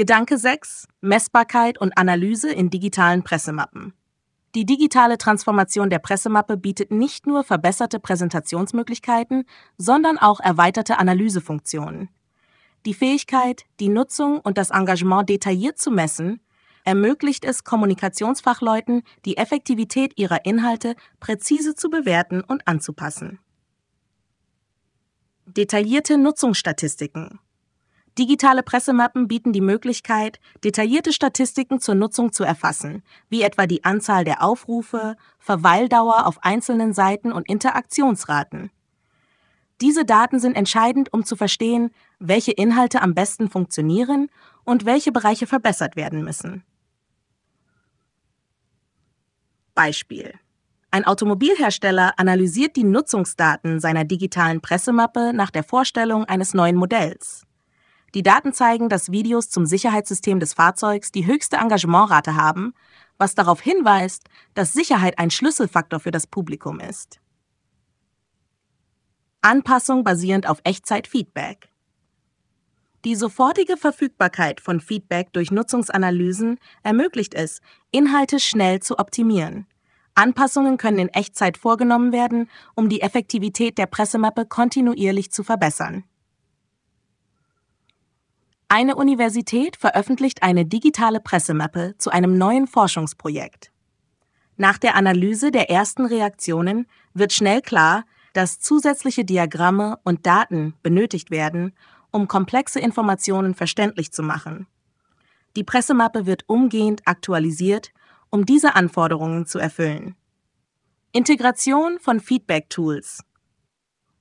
Gedanke 6. Messbarkeit und Analyse in digitalen Pressemappen. Die digitale Transformation der Pressemappe bietet nicht nur verbesserte Präsentationsmöglichkeiten, sondern auch erweiterte Analysefunktionen. Die Fähigkeit, die Nutzung und das Engagement detailliert zu messen, ermöglicht es Kommunikationsfachleuten, die Effektivität ihrer Inhalte präzise zu bewerten und anzupassen. Detaillierte Nutzungsstatistiken Digitale Pressemappen bieten die Möglichkeit, detaillierte Statistiken zur Nutzung zu erfassen, wie etwa die Anzahl der Aufrufe, Verweildauer auf einzelnen Seiten und Interaktionsraten. Diese Daten sind entscheidend, um zu verstehen, welche Inhalte am besten funktionieren und welche Bereiche verbessert werden müssen. Beispiel. Ein Automobilhersteller analysiert die Nutzungsdaten seiner digitalen Pressemappe nach der Vorstellung eines neuen Modells. Die Daten zeigen, dass Videos zum Sicherheitssystem des Fahrzeugs die höchste Engagementrate haben, was darauf hinweist, dass Sicherheit ein Schlüsselfaktor für das Publikum ist. Anpassung basierend auf Echtzeitfeedback. Die sofortige Verfügbarkeit von Feedback durch Nutzungsanalysen ermöglicht es, Inhalte schnell zu optimieren. Anpassungen können in Echtzeit vorgenommen werden, um die Effektivität der Pressemappe kontinuierlich zu verbessern. Eine Universität veröffentlicht eine digitale Pressemappe zu einem neuen Forschungsprojekt. Nach der Analyse der ersten Reaktionen wird schnell klar, dass zusätzliche Diagramme und Daten benötigt werden, um komplexe Informationen verständlich zu machen. Die Pressemappe wird umgehend aktualisiert, um diese Anforderungen zu erfüllen. Integration von Feedback-Tools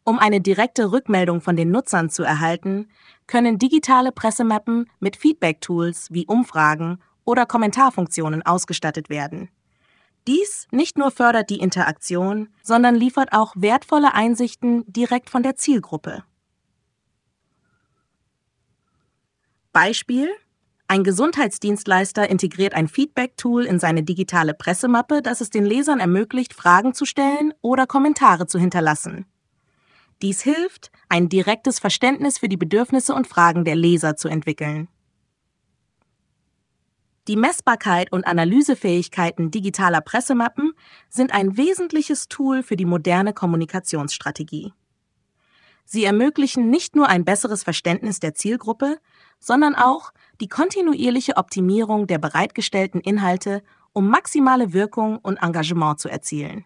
um eine direkte Rückmeldung von den Nutzern zu erhalten, können digitale Pressemappen mit Feedback-Tools wie Umfragen oder Kommentarfunktionen ausgestattet werden. Dies nicht nur fördert die Interaktion, sondern liefert auch wertvolle Einsichten direkt von der Zielgruppe. Beispiel ein Gesundheitsdienstleister integriert ein Feedback-Tool in seine digitale Pressemappe, das es den Lesern ermöglicht, Fragen zu stellen oder Kommentare zu hinterlassen. Dies hilft, ein direktes Verständnis für die Bedürfnisse und Fragen der Leser zu entwickeln. Die Messbarkeit und Analysefähigkeiten digitaler Pressemappen sind ein wesentliches Tool für die moderne Kommunikationsstrategie. Sie ermöglichen nicht nur ein besseres Verständnis der Zielgruppe, sondern auch die kontinuierliche Optimierung der bereitgestellten Inhalte, um maximale Wirkung und Engagement zu erzielen.